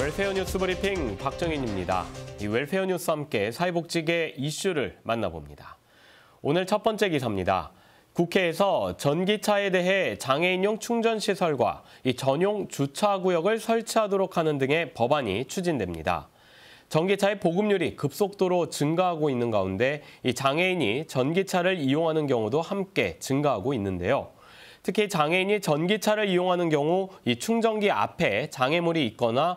웰페어 뉴스 브리핑 박정인입니다. 이 웰페어 뉴스 와 함께 사회복지계 이슈를 만나봅니다. 오늘 첫 번째 기사입니다. 국회에서 전기차에 대해 장애인용 충전시설과 이 전용 주차구역을 설치하도록 하는 등의 법안이 추진됩니다. 전기차의 보급률이 급속도로 증가하고 있는 가운데 이 장애인이 전기차를 이용하는 경우도 함께 증가하고 있는데요. 특히 장애인이 전기차를 이용하는 경우 이 충전기 앞에 장애물이 있거나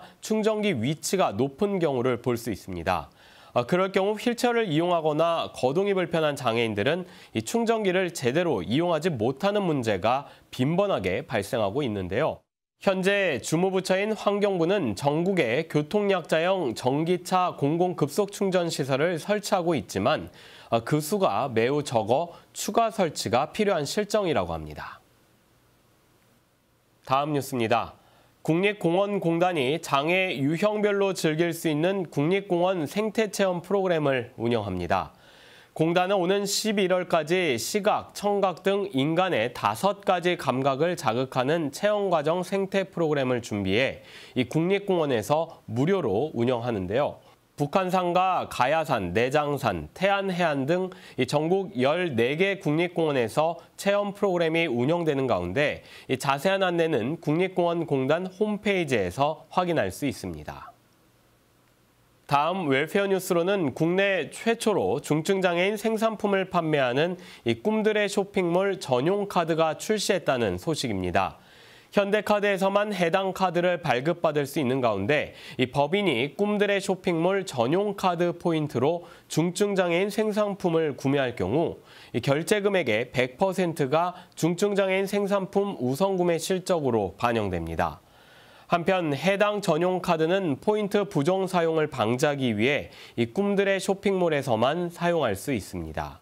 충전기 위치가 높은 경우를 볼 수 있습니다. 어, 그럴 경우 휠체어를 이용하거나 거동이 불편한 장애인들은 이 충전기를 제대로 이용하지 못하는 문제가 빈번하게 발생하고 있는데요. 현재 주무부처인 환경부는 전국에 교통약자형 전기차 공공급속 충전 시설을 설치하고 있지만 어, 그 수가 매우 적어 추가 설치가 필요한 실정이라고 합니다. 다음 뉴스입니다. 국립공원공단이 장애 유형별로 즐길 수 있는 국립공원 생태체험 프로그램을 운영합니다. 공단은 오는 11월까지 시각, 청각 등 인간의 다섯 가지 감각을 자극하는 체험과정 생태 프로그램을 준비해 이 국립공원에서 무료로 운영하는데요. 북한산과 가야산, 내장산, 태안해안 등 전국 14개 국립공원에서 체험 프로그램이 운영되는 가운데 자세한 안내는 국립공원공단 홈페이지에서 확인할 수 있습니다. 다음 웰페어 뉴스로는 국내 최초로 중증장애인 생산품을 판매하는 꿈들의 쇼핑몰 전용 카드가 출시했다는 소식입니다. 현대카드에서만 해당 카드를 발급받을 수 있는 가운데 이 법인이 꿈들의 쇼핑몰 전용 카드 포인트로 중증장애인 생산품을 구매할 경우 결제 금액의 100%가 중증장애인 생산품 우선 구매 실적으로 반영됩니다. 한편 해당 전용 카드는 포인트 부정 사용을 방지하기 위해 이 꿈들의 쇼핑몰에서만 사용할 수 있습니다.